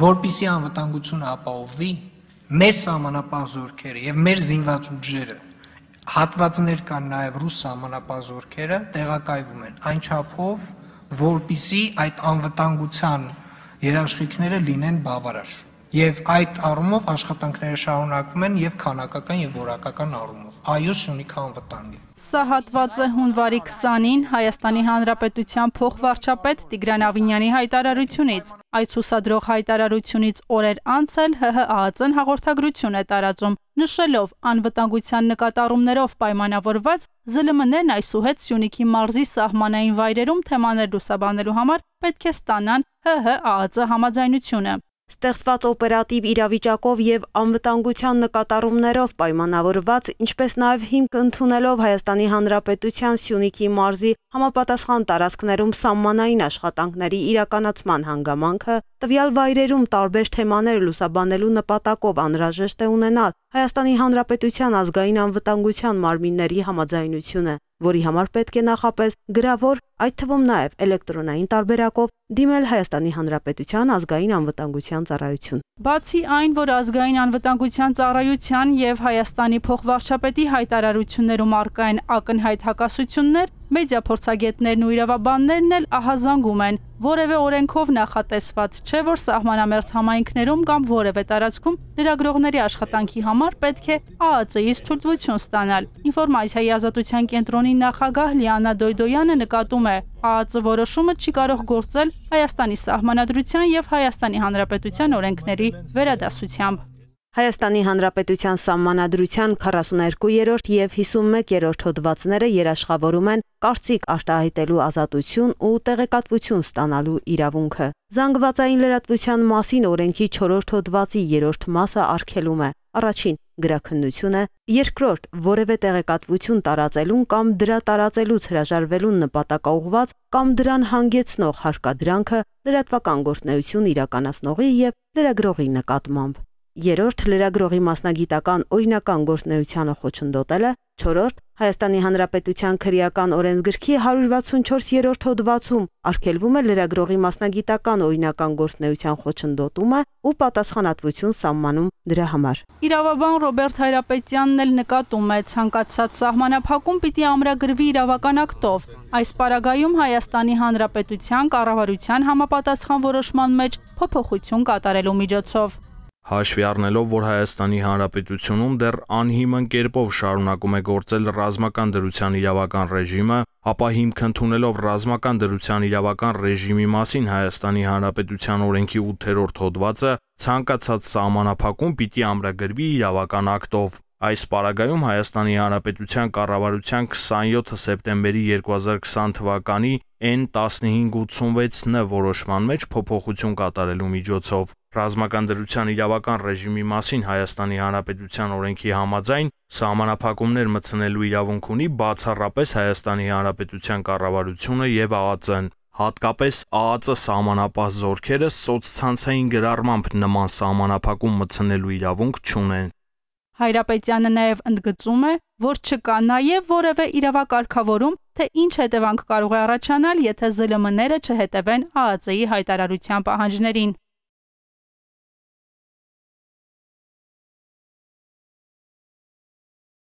որբիսի անվտանգությունը ապահովվի մեր սահմանապահ զորքերը եւ մեր զինված ուժերը հատվածներ կան նաեւ ռուս սահմանապահ զորքերը տեղակայվում են այն չափով որբիսի այդ անվտանգության երաշխիքները լինեն բավարար Եվ այդ առումով աշխատանքները շարունակվում են եւ քանակական եւ որակական առումով։ Այո, Սյունիքը անվտանգ է։ Սա հատվածը հունվարի 20-ին Հայաստանի Հանրապետության փոխվարչապետ Տիգրան Ավինյանի հայտարարությունից։ Այս հուսադրող հայտարարությունից օրեր անց էլ ՀՀԱԱԾ-ն հաղորդագրություն է տարածում, նշելով անվտանգության նկատառումներով պայմանավորված ԶԼՄ-ներն այսուհետ Սյունիքի մարզի սահմանային վայրերում թեմաներ լուսաբանելու համար պետք է ստանան ՀՀԱԱԾ համաձայնությունը։ Ստեղծված օպերատիվ իրավիճակով եւ անվտանգության նկատառումներով պայմանավորված, ինչպես նաեւ հիմք ընդունելով Հայաստանի Հանրապետության Սյունիքի մարզի համապատասխան տարածքներում սահմանային աշխատանքների իրականացման հանգամանքը, տվյալ վայրերում տարբեր թեմաներ լուսաբանելու նպատակով անհրաժեշտ է ունենալ Հայաստանի Հանրապետության ազգային անվտանգության մարմինների համաձայնությունը, որի համար պետք է նախապես գրավոր, այդ թվում նաև էլեկտրոնային տարբերակով դիմել Հայաստանի Հանրապետության ազգային անվտանգության ծառայություն։ Բացի այն, որ ազգային անվտանգության ծառայության եւ Հայաստանի փոխվարչապետի հայտարարություններում արկա են ակնհայտ հակասություններ, մեդիա փորձագետներն ու իրավաբաններն էլ ահազանգում են, որևէ օրենքով նախատեսված չէ, որ սահմանամերձ համայնքներում կամ որևէ տարածքում լրագրողների աշխատանքի համար պետք է ԱԱԾ-ից ցուցություն ստանալ։ Ինֆորմացիայի ազատության կենտրոնի նախագահ Լիանա Դոյդոյանը նկատում է, ԱԱԾ որոշումը չի կարող գործել Հայաստանի սահմանադրության եւ Հայաստանի Հանրապետության օրենքների վերադասությամբ։ Հայաստանի Հանրապետության Սահմանադրության 42-րդ եւ 51-րդ հոդվածները երաշխավորում են կարծիք արտահայտելու ազատություն ու տեղեկատվություն ստանալու իրավունքը։ Զանգվածային լրատվության մասին օրենքի 4-րդ հոդվածի 3-րդ մասը արգելում է. առաջին գրաքննությունը, երկրորդ որևէ տեղեկատվություն տարածելուն կամ դրա տարածելուց հրաժարվելուն նպատակաուղված կամ դրան հանգեցնող հարկադրանքը լրատվական գործնեություն իրականացնողի եւ լրագրողի նկատմամբ երրորդ լրագրողի մասնագիտական օրինական գործնեությանը խոչընդոտելը, չորրորդ Հայաստանի Հանրապետության քրեական օրենսգրքի 164-րդ հոդվածում արգելվում է լրագրողի մասնագիտական օրինական գործնեության խոչընդոտումը ու պատասխանատվություն սահմանում դրա համար։ Իրավաբան Ռոբերտ Հայրապետյանն էլ նկատում է ցանկացած սահմանափակում պիտի ամրագրվի իրավական ակտով։ Այս պարագայում Հայաստանի Հանրապետության կառավարության համապատասխան որոշման մեջ փոփոխություն կատարելու միջոցով։ Հաշվի առնելով, որ Հայաստանի Հանրապետությունում դեռ անհիմն կերպով շարունակում է գործել ռազմական դրության իրավական ռեժիմը, ապա հիմք ընդունելով ռազմական դրության իրավական ռեժիմի մասին Հայաստանի Հանրապետության օրենքի 8-րդ հոդվածը, ցանկացած սահմանափակում պիտի ամրագրվի իրավական ակտով։ Այս պարագայում Հայաստանի Հանրապետության կառավարության 27 սեպտեմբերի 2020 թվականի N1586-ն որոշման մեջ փոփոխություն կատարելու միջոցով ռազմական դրության իրավական ռեժիմի մասին Հայաստանի Հանրապետության օրենքի համաձայն սահմանափակումներ մտցնելու իրավունք ունի բացառապես Հայաստանի Հանրապետության կառավարությունը եւ ԱԱԾ-ն։ Հատկապես ԱԱԾ սահմանապահ զորքերը սոցցանցային գրառմամբ նման սահմանափակում մտցնելու իրավունք չունեն։ Հայրապետյանը նաև ընդգծում է, որ չկա նաև որևէ իրավակարգավորում, թե ինչ հետևանք կարող է առաջանալ, եթե ԶԼՄ-ները չհետևեն ԱԱԾ-ի հայտարարության պահանջներին։